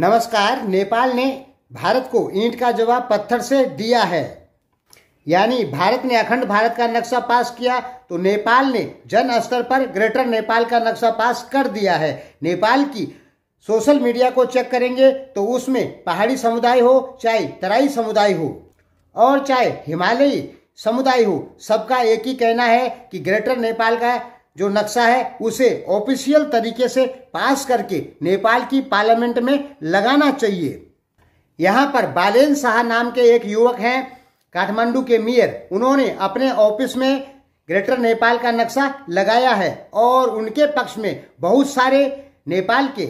नमस्कार नेपाल ने भारत को ईंट का जवाब पत्थर से दिया है यानी भारत ने अखंड भारत का नक्शा पास किया तो नेपाल ने जन स्तर पर ग्रेटर नेपाल का नक्शा पास कर दिया है नेपाल की सोशल मीडिया को चेक करेंगे तो उसमें पहाड़ी समुदाय हो चाहे तराई समुदाय हो और चाहे हिमालयी समुदाय हो सबका एक ही कहना है कि ग्रेटर नेपाल का जो नक्शा है उसे ऑफिशियल तरीके से पास करके नेपाल की पार्लियामेंट में लगाना चाहिए यहाँ पर बालेन शाह नाम के एक युवक हैं काठमांडू के मेयर उन्होंने अपने ऑफिस में ग्रेटर नेपाल का नक्शा लगाया है और उनके पक्ष में बहुत सारे नेपाल के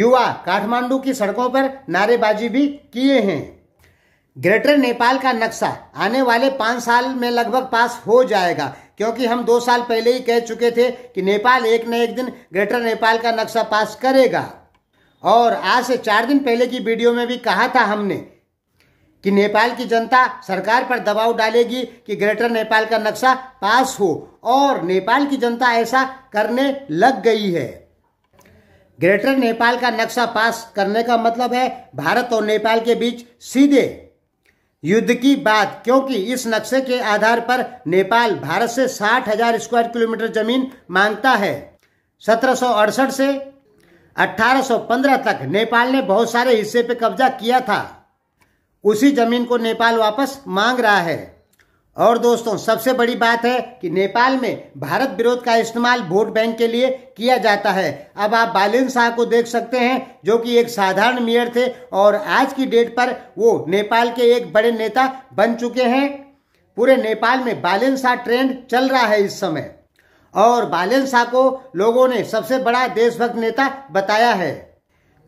युवा काठमांडू की सड़कों पर नारेबाजी भी किए हैं ग्रेटर नेपाल का नक्शा आने वाले पाँच साल में लगभग पास हो जाएगा क्योंकि हम दो साल पहले ही कह चुके थे कि नेपाल एक न एक दिन ग्रेटर नेपाल का नक्शा पास करेगा और आज से चार दिन पहले की वीडियो में भी कहा था हमने कि नेपाल की जनता सरकार पर दबाव डालेगी कि ग्रेटर नेपाल का नक्शा पास हो और नेपाल की जनता ऐसा करने लग गई है ग्रेटर नेपाल का नक्शा पास करने का मतलब है भारत और नेपाल के बीच सीधे युद्ध की बात क्योंकि इस नक्शे के आधार पर नेपाल भारत से साठ हजार स्क्वायर किलोमीटर जमीन मांगता है सत्रह से 1815 तक नेपाल ने बहुत सारे हिस्से पर कब्जा किया था उसी जमीन को नेपाल वापस मांग रहा है और दोस्तों सबसे बड़ी बात है कि नेपाल में भारत विरोध का इस्तेमाल वोट बैंक के लिए किया जाता है अब आप बालिन शाह को देख सकते हैं जो कि एक साधारण मेयर थे और आज की डेट पर वो नेपाल के एक बड़े नेता बन चुके हैं पूरे नेपाल में बालिन शाह ट्रेंड चल रहा है इस समय और बालिन शाह को लोगों ने सबसे बड़ा देशभक्त नेता बताया है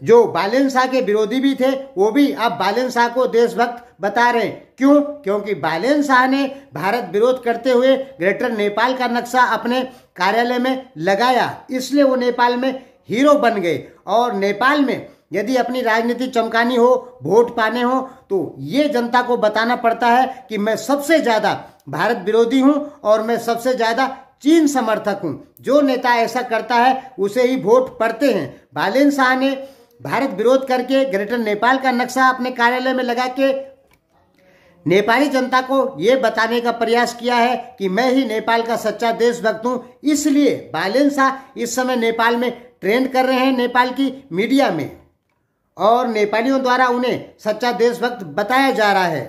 जो बालन शाह के विरोधी भी थे वो भी अब बालन शाह को देशभक्त बता रहे हैं क्यों क्योंकि बालन शाह ने भारत विरोध करते हुए ग्रेटर नेपाल का नक्शा अपने कार्यालय में लगाया इसलिए वो नेपाल में हीरो बन गए और नेपाल में यदि अपनी राजनीति चमकानी हो वोट पाने हो तो ये जनता को बताना पड़ता है कि मैं सबसे ज़्यादा भारत विरोधी हूँ और मैं सबसे ज़्यादा चीन समर्थक हूँ जो नेता ऐसा करता है उसे ही वोट पड़ते हैं बालन शाह ने भारत विरोध करके ग्रेटर नेपाल का नक्शा अपने कार्यालय में लगा के नेपाली जनता को ये बताने का प्रयास किया है कि मैं ही नेपाल का सच्चा देशभक्त हूँ इसलिए बालेन शाह इस समय नेपाल में ट्रेंड कर रहे हैं नेपाल की मीडिया में और नेपालियों द्वारा उन्हें सच्चा देशभक्त बताया जा रहा है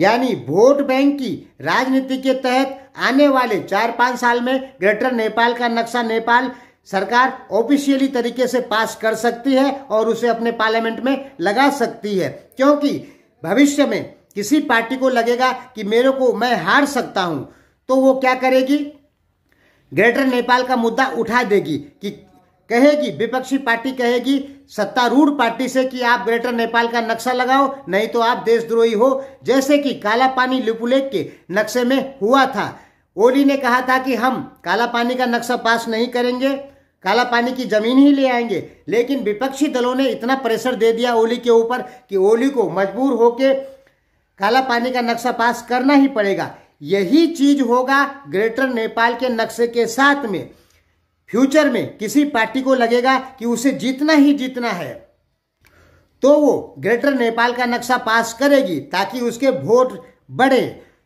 यानी वोट बैंक की राजनीति के तहत आने वाले चार पाँच साल में ग्रेटर नेपाल का नक्शा नेपाल सरकार ऑफिशियली तरीके से पास कर सकती है और उसे अपने पार्लियामेंट में लगा सकती है क्योंकि भविष्य में किसी पार्टी को लगेगा कि मेरे को मैं हार सकता हूं तो वो क्या करेगी ग्रेटर नेपाल का मुद्दा उठा देगी कि कहेगी विपक्षी पार्टी कहेगी सत्तारूढ़ पार्टी से कि आप ग्रेटर नेपाल का नक्शा लगाओ नहीं तो आप देशद्रोही हो जैसे कि काला पानी लिपुलेख के नक्शे में हुआ था ओली ने कहा था कि हम काला पानी का नक्शा पास नहीं करेंगे काला पानी की जमीन ही ले आएंगे लेकिन विपक्षी दलों ने इतना प्रेशर दे दिया ओली के ऊपर कि ओली को मजबूर होके काला पानी का नक्शा पास करना ही पड़ेगा यही चीज होगा ग्रेटर नेपाल के नक्शे के साथ में फ्यूचर में किसी पार्टी को लगेगा कि उसे जीतना ही जीतना है तो वो ग्रेटर नेपाल का नक्शा पास करेगी ताकि उसके वोट बढ़े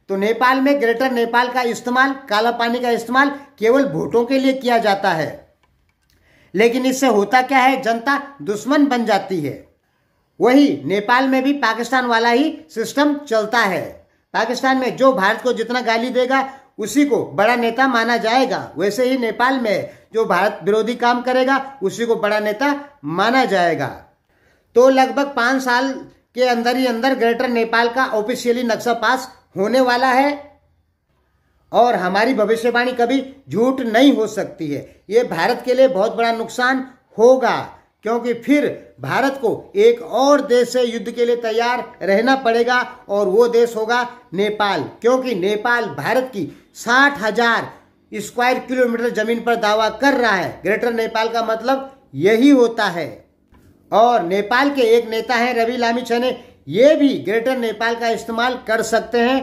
तो नेपाल में ग्रेटर नेपाल का इस्तेमाल काला पानी का इस्तेमाल केवल वोटों के लिए किया जाता है लेकिन इससे होता क्या है जनता दुश्मन बन जाती है वही नेपाल में भी पाकिस्तान वाला ही सिस्टम चलता है पाकिस्तान में जो भारत को जितना गाली देगा उसी को बड़ा नेता माना जाएगा वैसे ही नेपाल में जो भारत विरोधी काम करेगा उसी को बड़ा नेता माना जाएगा तो लगभग पांच साल के अंदर ही अंदर ग्रेटर नेपाल का ऑफिशियली नक्शा पास होने वाला है और हमारी भविष्यवाणी कभी झूठ नहीं हो सकती है ये भारत के लिए बहुत बड़ा नुकसान होगा क्योंकि फिर भारत को एक और देश से युद्ध के लिए तैयार रहना पड़ेगा और वो देश होगा नेपाल क्योंकि नेपाल भारत की साठ हजार स्क्वायर किलोमीटर जमीन पर दावा कर रहा है ग्रेटर नेपाल का मतलब यही होता है और नेपाल के एक नेता हैं रवि लामी छने ये भी ग्रेटर नेपाल का इस्तेमाल कर सकते हैं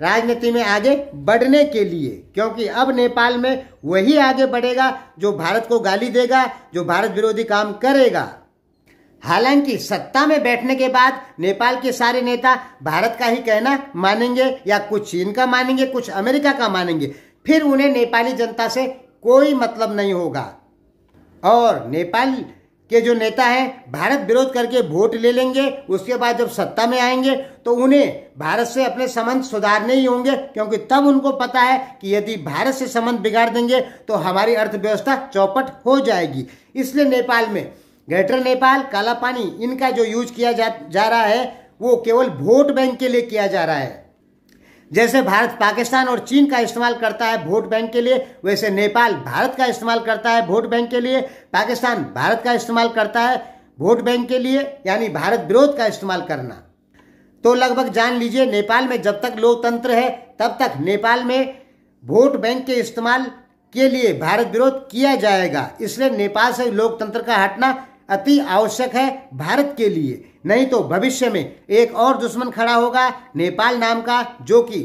राजनीति में आगे बढ़ने के लिए क्योंकि अब नेपाल में वही आगे बढ़ेगा जो भारत को गाली देगा जो भारत विरोधी काम करेगा हालांकि सत्ता में बैठने के बाद नेपाल के सारे नेता भारत का ही कहना मानेंगे या कुछ चीन का मानेंगे कुछ अमेरिका का मानेंगे फिर उन्हें नेपाली जनता से कोई मतलब नहीं होगा और नेपाल के जो नेता हैं भारत विरोध करके वोट ले लेंगे उसके बाद जब सत्ता में आएंगे तो उन्हें भारत से अपने संबंध सुधारने ही होंगे क्योंकि तब उनको पता है कि यदि भारत से संबंध बिगाड़ देंगे तो हमारी अर्थव्यवस्था चौपट हो जाएगी इसलिए नेपाल में ग्रेटर नेपाल काला पानी इनका जो यूज किया जा, जा रहा है वो केवल वोट बैंक के लिए किया जा रहा है जैसे भारत पाकिस्तान और चीन का इस्तेमाल करता है वोट बैंक के लिए वैसे नेपाल भारत का इस्तेमाल करता है वोट बैंक के लिए पाकिस्तान भारत का इस्तेमाल करता है वोट बैंक के लिए यानी भारत विरोध का इस्तेमाल करना तो लगभग जान लीजिए नेपाल में जब तक लोकतंत्र है तब तक नेपाल में वोट बैंक के इस्तेमाल के लिए भारत विरोध किया जाएगा इसलिए नेपाल से लोकतंत्र का हटना अति आवश्यक है भारत के लिए नहीं तो भविष्य में एक और दुश्मन खड़ा होगा नेपाल नाम का जो कि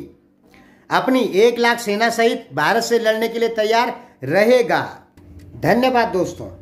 अपनी एक लाख सेना सहित भारत से लड़ने के लिए तैयार रहेगा धन्यवाद दोस्तों